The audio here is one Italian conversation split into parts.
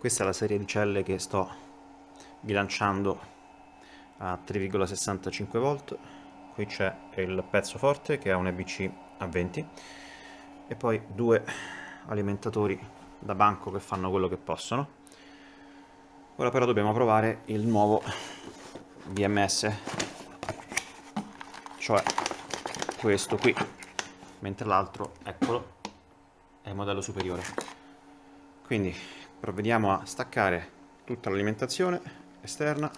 Questa è la serie di celle che sto bilanciando a 3,65 volt. Qui c'è il pezzo forte che ha un EBC a 20 e poi due alimentatori da banco che fanno quello che possono. Ora però dobbiamo provare il nuovo VMS, cioè questo qui, mentre l'altro, eccolo, è il modello superiore. Quindi provvediamo a staccare tutta l'alimentazione esterna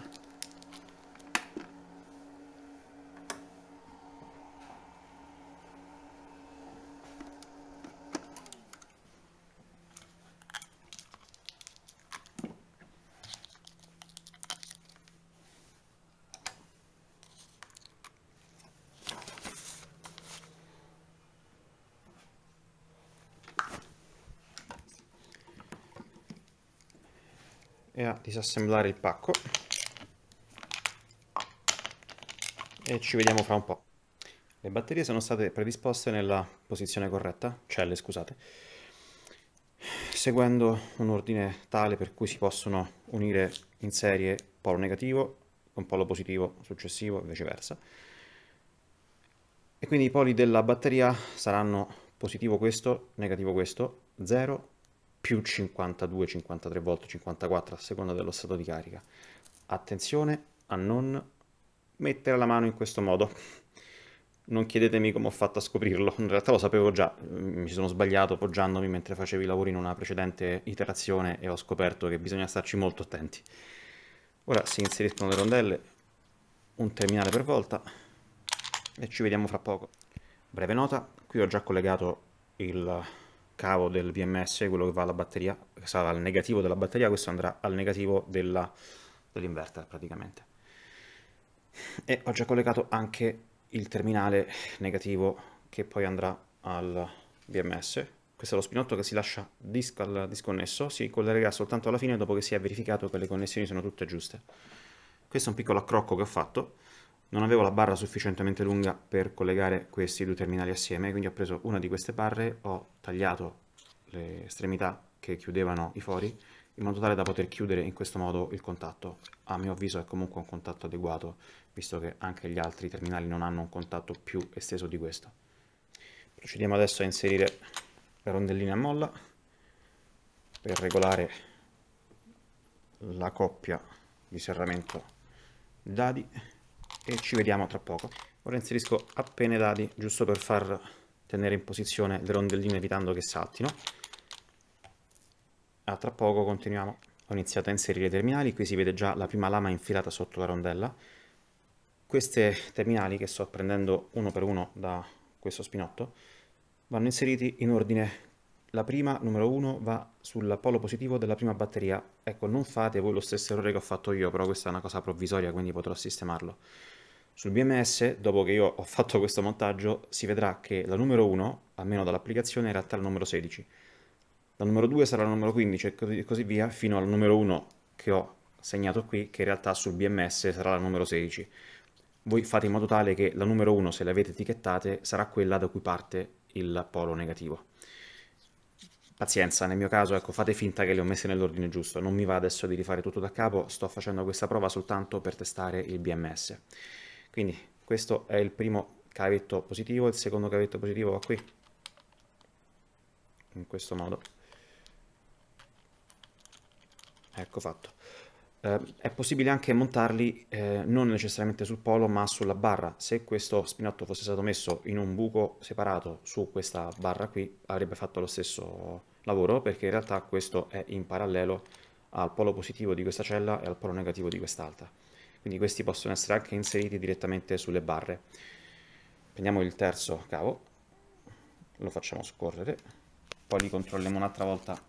e a disassemblare il pacco e ci vediamo fra un po'. Le batterie sono state predisposte nella posizione corretta, celle scusate, seguendo un ordine tale per cui si possono unire in serie polo negativo con polo positivo successivo e viceversa. E quindi i poli della batteria saranno positivo questo, negativo questo, 0, più 52, 53 volte, 54 a seconda dello stato di carica. Attenzione a non mettere la mano in questo modo. Non chiedetemi come ho fatto a scoprirlo, in realtà lo sapevo già, mi sono sbagliato poggiandomi mentre facevo i lavori in una precedente iterazione e ho scoperto che bisogna starci molto attenti. Ora si inseriscono le rondelle, un terminale per volta e ci vediamo fra poco. Breve nota, qui ho già collegato il cavo del VMS, quello che va alla batteria, sarà al negativo della batteria, questo andrà al negativo dell'inverter dell praticamente. E ho già collegato anche il terminale negativo che poi andrà al VMS. Questo è lo spinotto che si lascia discal, disconnesso, si collegherà soltanto alla fine dopo che si è verificato che le connessioni sono tutte giuste. Questo è un piccolo accrocco che ho fatto non avevo la barra sufficientemente lunga per collegare questi due terminali assieme, quindi ho preso una di queste barre, ho tagliato le estremità che chiudevano i fori, in modo tale da poter chiudere in questo modo il contatto. A mio avviso è comunque un contatto adeguato, visto che anche gli altri terminali non hanno un contatto più esteso di questo. Procediamo adesso a inserire la rondellina a molla per regolare la coppia di serramento dadi e ci vediamo tra poco. Ora inserisco appena i dadi, giusto per far tenere in posizione le rondelline evitando che saltino. A ah, tra poco continuiamo. Ho iniziato a inserire i terminali, qui si vede già la prima lama infilata sotto la rondella. Queste terminali, che sto prendendo uno per uno da questo spinotto, vanno inseriti in ordine. La prima, numero 1, va sul polo positivo della prima batteria. Ecco, non fate voi lo stesso errore che ho fatto io, però questa è una cosa provvisoria, quindi potrò sistemarlo. Sul BMS, dopo che io ho fatto questo montaggio, si vedrà che la numero 1, almeno dall'applicazione, in realtà è la numero 16. La numero 2 sarà la numero 15 e così via, fino alla numero 1 che ho segnato qui, che in realtà sul BMS sarà la numero 16. Voi fate in modo tale che la numero 1, se le avete etichettate, sarà quella da cui parte il polo negativo. Pazienza, nel mio caso, ecco, fate finta che le ho messe nell'ordine giusto. Non mi va adesso di rifare tutto da capo, sto facendo questa prova soltanto per testare il BMS. Quindi questo è il primo cavetto positivo, il secondo cavetto positivo va qui, in questo modo. Ecco fatto. Eh, è possibile anche montarli eh, non necessariamente sul polo ma sulla barra. Se questo spinotto fosse stato messo in un buco separato su questa barra qui avrebbe fatto lo stesso lavoro perché in realtà questo è in parallelo al polo positivo di questa cella e al polo negativo di quest'altra quindi questi possono essere anche inseriti direttamente sulle barre. Prendiamo il terzo cavo, lo facciamo scorrere, poi li controlliamo un'altra volta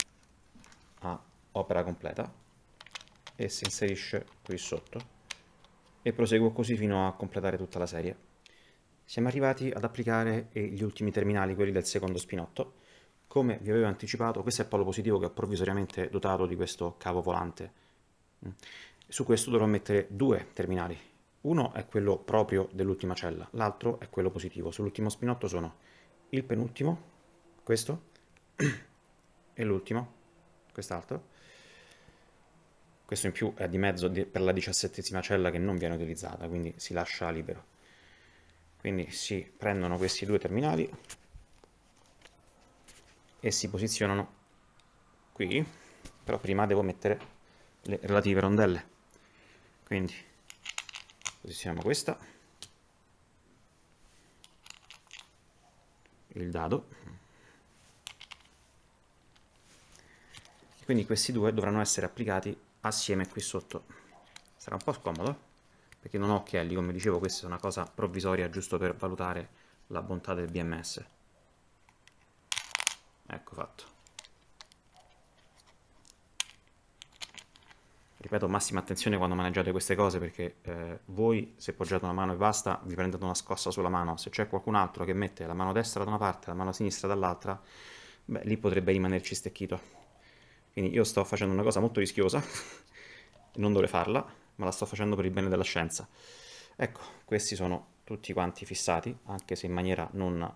a opera completa e si inserisce qui sotto e proseguo così fino a completare tutta la serie. Siamo arrivati ad applicare gli ultimi terminali, quelli del secondo spinotto. Come vi avevo anticipato, questo è il polo positivo che ho provvisoriamente dotato di questo cavo volante. Su questo dovrò mettere due terminali. Uno è quello proprio dell'ultima cella, l'altro è quello positivo. Sull'ultimo spinotto sono il penultimo, questo, e l'ultimo, quest'altro. Questo in più è di mezzo per la diciassettesima cella che non viene utilizzata, quindi si lascia libero. Quindi si prendono questi due terminali e si posizionano qui, però prima devo mettere le relative rondelle quindi posizioniamo questa il dado quindi questi due dovranno essere applicati assieme qui sotto sarà un po' scomodo perché non ho occhielli come dicevo questa è una cosa provvisoria giusto per valutare la bontà del BMS ecco fatto ripeto, massima attenzione quando maneggiate queste cose perché eh, voi se poggiate una mano e basta vi prendete una scossa sulla mano, se c'è qualcun altro che mette la mano destra da una parte e la mano sinistra dall'altra, beh, lì potrebbe rimanerci stecchito. Quindi io sto facendo una cosa molto rischiosa, non dovrei farla, ma la sto facendo per il bene della scienza. Ecco, questi sono tutti quanti fissati, anche se in maniera non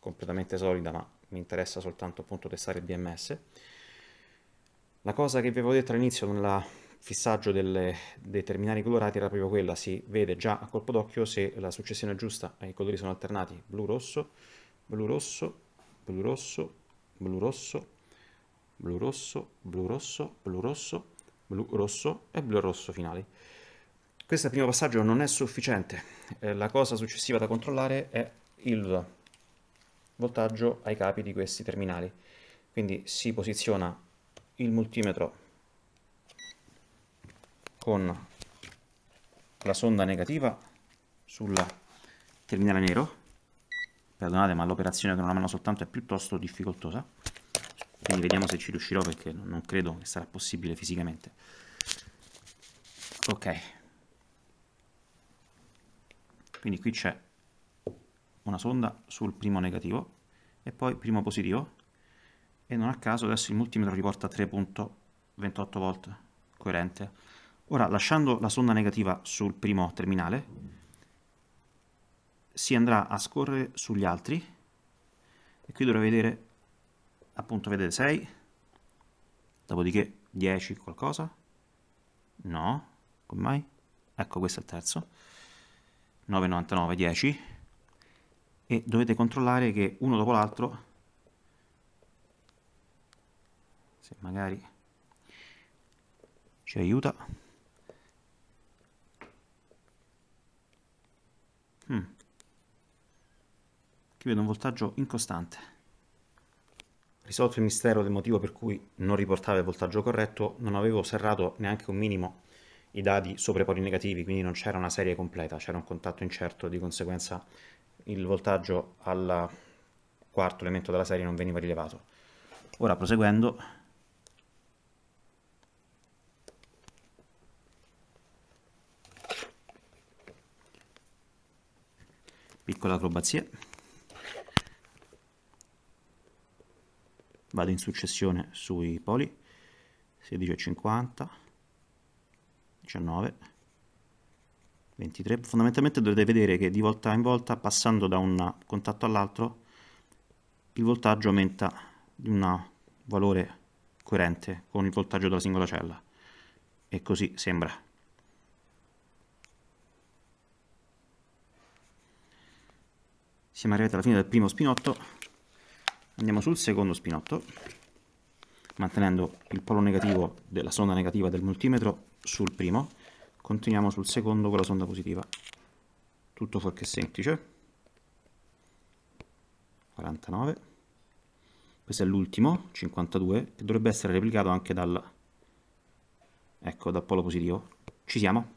completamente solida, ma mi interessa soltanto appunto testare il BMS. La cosa che vi avevo detto all'inizio nel fissaggio delle, dei terminali colorati era proprio quella, si vede già a colpo d'occhio se la successione è giusta, eh, i colori sono alternati, blu-rosso, blu-rosso, blu-rosso, blu-rosso, blu-rosso, blu-rosso, blu-rosso, blu-rosso e blu-rosso finali. Questo primo passaggio non è sufficiente, eh, la cosa successiva da controllare è il voltaggio ai capi di questi terminali, quindi si posiziona il multimetro con la sonda negativa sulla terminale nero perdonate ma l'operazione con una mano soltanto è piuttosto difficoltosa quindi vediamo se ci riuscirò perché non credo che sarà possibile fisicamente ok quindi qui c'è una sonda sul primo negativo e poi primo positivo e non a caso adesso il multimetro riporta 3.28 volt coerente. Ora lasciando la sonda negativa sul primo terminale si andrà a scorrere sugli altri e qui dovrà vedere appunto vedete 6 dopodiché 10 qualcosa no come mai ecco questo è il terzo 9,99 10 e dovete controllare che uno dopo l'altro se magari ci aiuta hmm. qui vedo un voltaggio incostante risolto il mistero del motivo per cui non riportava il voltaggio corretto non avevo serrato neanche un minimo i dadi sopra i poli negativi quindi non c'era una serie completa c'era un contatto incerto di conseguenza il voltaggio al quarto elemento della serie non veniva rilevato. Ora proseguendo piccola acrobazia. Vado in successione sui poli. 16,50, 19, 23. Fondamentalmente dovete vedere che di volta in volta, passando da un contatto all'altro, il voltaggio aumenta di un valore coerente con il voltaggio della singola cella. E così sembra siamo arrivati alla fine del primo spinotto andiamo sul secondo spinotto mantenendo il polo negativo della sonda negativa del multimetro sul primo continuiamo sul secondo con la sonda positiva tutto fuorché semplice 49 questo è l'ultimo 52 che dovrebbe essere replicato anche dal ecco dal polo positivo ci siamo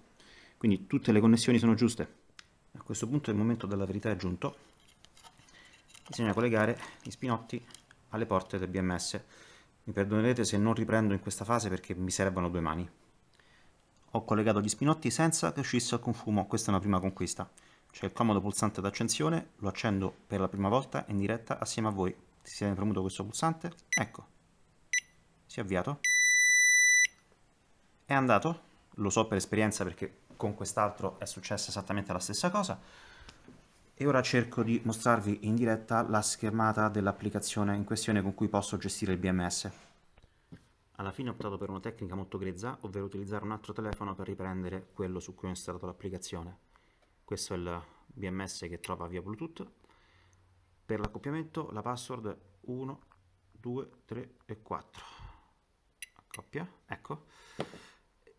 quindi tutte le connessioni sono giuste a questo punto il momento della verità è giunto bisogna collegare gli spinotti alle porte del BMS. Mi perdonerete se non riprendo in questa fase perché mi servono due mani. Ho collegato gli spinotti senza che uscisse alcun fumo, questa è una prima conquista. C'è il comodo pulsante d'accensione, lo accendo per la prima volta in diretta assieme a voi. Si è premuto questo pulsante, ecco, si è avviato. È andato, lo so per esperienza perché con quest'altro è successa esattamente la stessa cosa. E ora cerco di mostrarvi in diretta la schermata dell'applicazione in questione con cui posso gestire il BMS. Alla fine ho optato per una tecnica molto grezza, ovvero utilizzare un altro telefono per riprendere quello su cui ho installato l'applicazione. Questo è il BMS che trova via Bluetooth. Per l'accoppiamento la password è 1, 2, 3 e 4. Accoppia, ecco.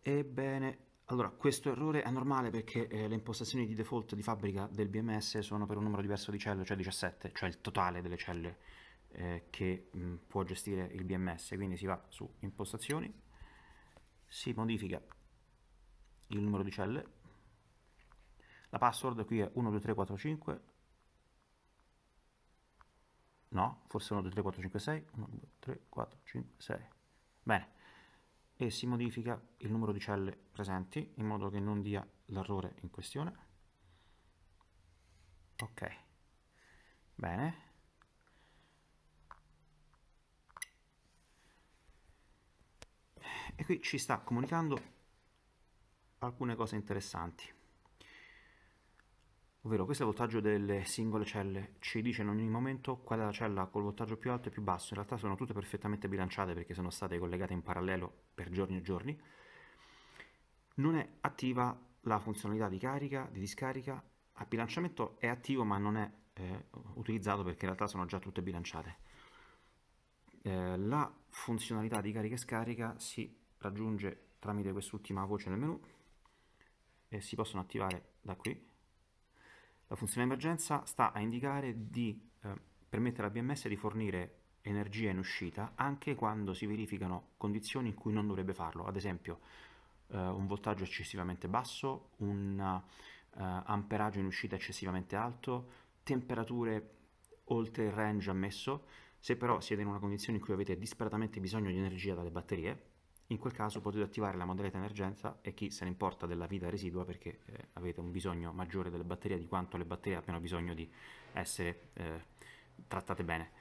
Ebbene, allora, questo errore è normale perché eh, le impostazioni di default di fabbrica del BMS sono per un numero diverso di celle, cioè 17, cioè il totale delle celle eh, che mh, può gestire il BMS. Quindi si va su impostazioni, si modifica il numero di celle, la password qui è 12345, no, forse 123456, 123456, bene e si modifica il numero di celle presenti in modo che non dia l'errore in questione. Ok, bene. E qui ci sta comunicando alcune cose interessanti ovvero questo è il voltaggio delle singole celle, ci dice in ogni momento qual è la cella col voltaggio più alto e più basso, in realtà sono tutte perfettamente bilanciate perché sono state collegate in parallelo per giorni e giorni, non è attiva la funzionalità di carica, di discarica, a bilanciamento è attivo ma non è eh, utilizzato perché in realtà sono già tutte bilanciate. Eh, la funzionalità di carica e scarica si raggiunge tramite quest'ultima voce nel menu e si possono attivare da qui la funzione emergenza sta a indicare di eh, permettere alla BMS di fornire energia in uscita anche quando si verificano condizioni in cui non dovrebbe farlo, ad esempio eh, un voltaggio eccessivamente basso, un eh, amperaggio in uscita eccessivamente alto, temperature oltre il range ammesso, se però siete in una condizione in cui avete disperatamente bisogno di energia dalle batterie, in quel caso potete attivare la modalità emergenza e chi se ne importa della vita residua perché eh, avete un bisogno maggiore delle batterie di quanto le batterie abbiano bisogno di essere eh, trattate bene.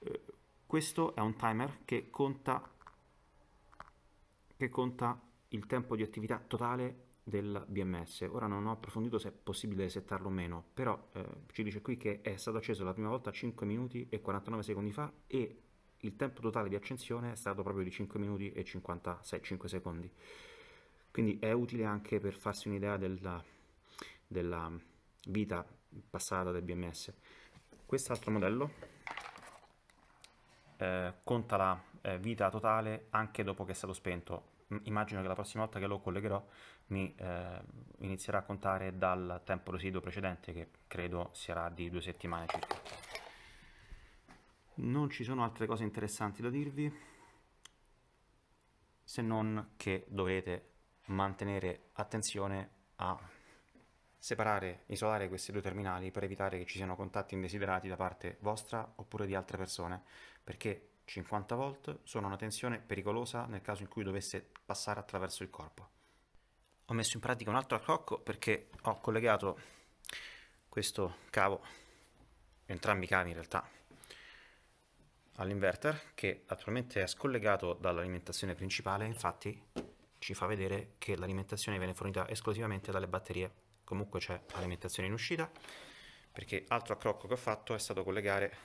Eh, questo è un timer che conta, che conta il tempo di attività totale del BMS. Ora non ho approfondito se è possibile settarlo o meno, però eh, ci dice qui che è stato acceso la prima volta 5 minuti e 49 secondi fa e il tempo totale di accensione è stato proprio di 5 minuti e 56 5 secondi quindi è utile anche per farsi un'idea della, della vita passata del BMS quest'altro modello eh, conta la eh, vita totale anche dopo che è stato spento immagino che la prossima volta che lo collegherò mi eh, inizierà a contare dal tempo residuo precedente che credo sarà di due settimane circa non ci sono altre cose interessanti da dirvi, se non che dovete mantenere attenzione a separare, isolare questi due terminali per evitare che ci siano contatti indesiderati da parte vostra oppure di altre persone, perché 50 volt sono una tensione pericolosa nel caso in cui dovesse passare attraverso il corpo. Ho messo in pratica un altro accocco perché ho collegato questo cavo, entrambi i cavi in realtà, all'inverter che attualmente è scollegato dall'alimentazione principale, infatti ci fa vedere che l'alimentazione viene fornita esclusivamente dalle batterie. Comunque c'è alimentazione in uscita, perché altro accrocco che ho fatto è stato collegare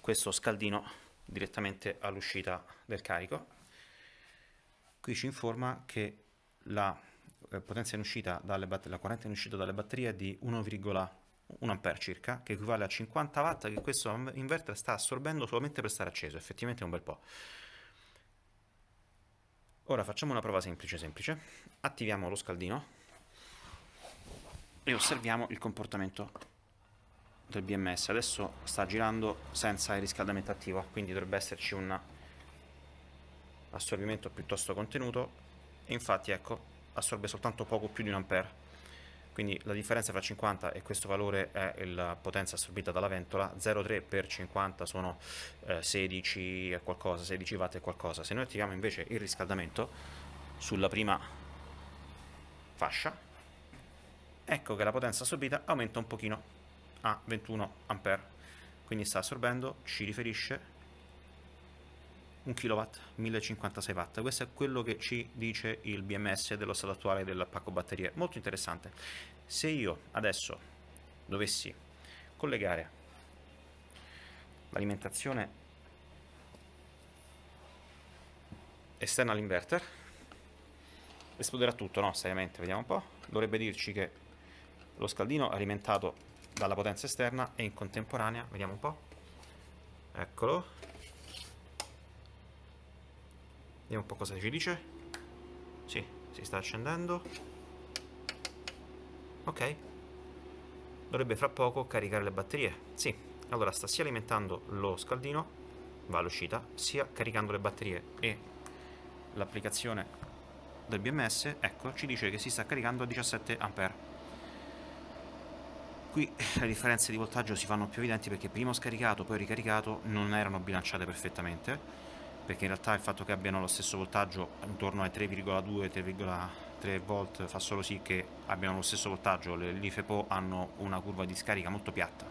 questo scaldino direttamente all'uscita del carico. Qui ci informa che la eh, potenza in uscita dalle batterie, la 40 in uscita dalle batterie è di 1,1 1 ampere circa, che equivale a 50 watt che questo inverter sta assorbendo solamente per stare acceso, effettivamente è un bel po'. Ora facciamo una prova semplice semplice, attiviamo lo scaldino e osserviamo il comportamento del BMS. Adesso sta girando senza il riscaldamento attivo, quindi dovrebbe esserci un assorbimento piuttosto contenuto e infatti ecco assorbe soltanto poco più di un ampere quindi la differenza tra 50 e questo valore è la potenza assorbita dalla ventola 0,3 per 50 sono eh, 16 e qualcosa 16 watt e qualcosa se noi attiviamo invece il riscaldamento sulla prima fascia ecco che la potenza assorbita aumenta un pochino a 21 ampere quindi sta assorbendo ci riferisce 1 kW 1056 watt Questo è quello che ci dice il BMS dello stato attuale del pacco batterie. Molto interessante. Se io adesso dovessi collegare l'alimentazione esterna all'inverter, esploderà tutto, no? Seriamente, vediamo un po'. Dovrebbe dirci che lo scaldino alimentato dalla potenza esterna e in contemporanea, vediamo un po', eccolo, Vediamo un po' cosa ci dice. Sì, si sta accendendo. Ok. Dovrebbe fra poco caricare le batterie. Sì, allora sta sia alimentando lo scaldino, va all'uscita, sia caricando le batterie e l'applicazione del BMS, ecco, ci dice che si sta caricando a 17 A qui le differenze di voltaggio si fanno più evidenti perché prima ho scaricato poi ho ricaricato non erano bilanciate perfettamente perché in realtà il fatto che abbiano lo stesso voltaggio intorno ai 3,2-3,3 volt fa solo sì che abbiano lo stesso voltaggio, le LiFePO hanno una curva di scarica molto piatta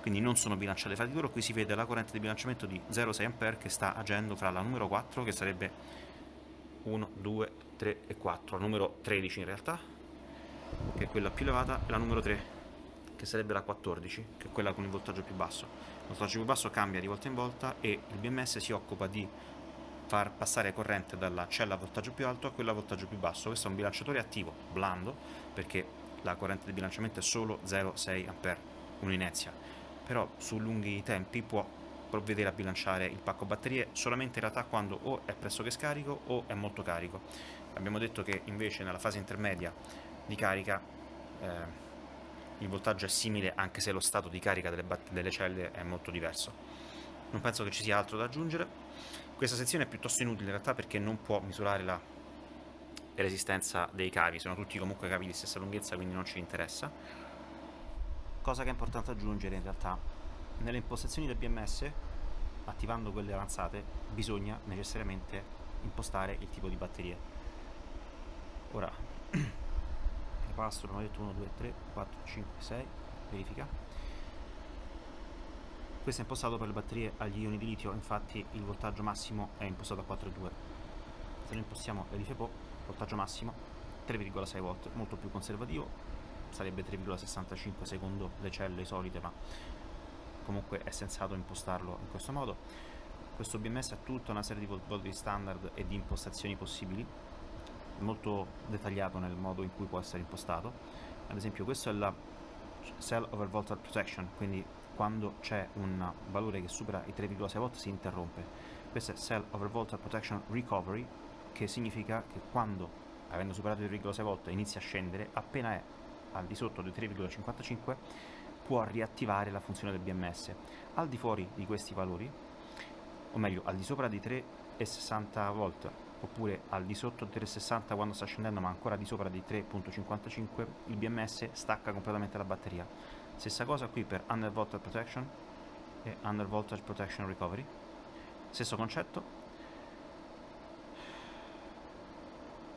quindi non sono bilanciate fra di loro, qui si vede la corrente di bilanciamento di 0,6A che sta agendo fra la numero 4 che sarebbe 1, 2, 3 e 4, la numero 13 in realtà che è quella più elevata e la numero 3 che sarebbe la 14, che è quella con il voltaggio più basso. Il voltaggio più basso cambia di volta in volta e il BMS si occupa di far passare corrente dalla cella a voltaggio più alto a quella a voltaggio più basso. Questo è un bilanciatore attivo, blando, perché la corrente di bilanciamento è solo 0,6 A, un'inezia, però su lunghi tempi può provvedere a bilanciare il pacco batterie solamente in realtà quando o è pressoché scarico o è molto carico. Abbiamo detto che invece nella fase intermedia di carica eh, il voltaggio è simile anche se lo stato di carica delle, delle celle è molto diverso. Non penso che ci sia altro da aggiungere. Questa sezione è piuttosto inutile in realtà perché non può misurare la resistenza dei cavi, sono tutti comunque cavi di stessa lunghezza quindi non ci interessa. Cosa che è importante aggiungere in realtà, nelle impostazioni del BMS, attivando quelle avanzate, bisogna necessariamente impostare il tipo di batteria. Ora, passo, ho detto 1, 2, 3, 4, 5, 6, verifica. Questo è impostato per le batterie agli ioni di litio, infatti il voltaggio massimo è impostato a 4,2. Se noi impostiamo Elifia Po, voltaggio massimo 3,6 volt, molto più conservativo, sarebbe 3,65 secondo le celle solite, ma comunque è sensato impostarlo in questo modo. Questo BMS ha tutta una serie di voltaggi standard e di impostazioni possibili, molto dettagliato nel modo in cui può essere impostato ad esempio questo è la cell over voltage protection quindi quando c'è un valore che supera i 3,6 volt si interrompe Questo è cell over voltage protection recovery che significa che quando avendo superato i 3,6 volt inizia a scendere appena è al di sotto dei 3,55 può riattivare la funzione del BMS al di fuori di questi valori o meglio al di sopra di 3,60 volt oppure al di sotto del 360 quando sta scendendo ma ancora di sopra dei 3.55 il BMS stacca completamente la batteria stessa cosa qui per under voltage protection e under voltage protection recovery stesso concetto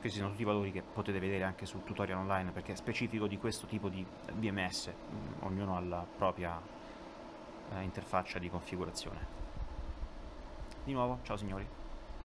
questi sono tutti i valori che potete vedere anche sul tutorial online perché è specifico di questo tipo di BMS mm, ognuno ha la propria eh, interfaccia di configurazione di nuovo ciao signori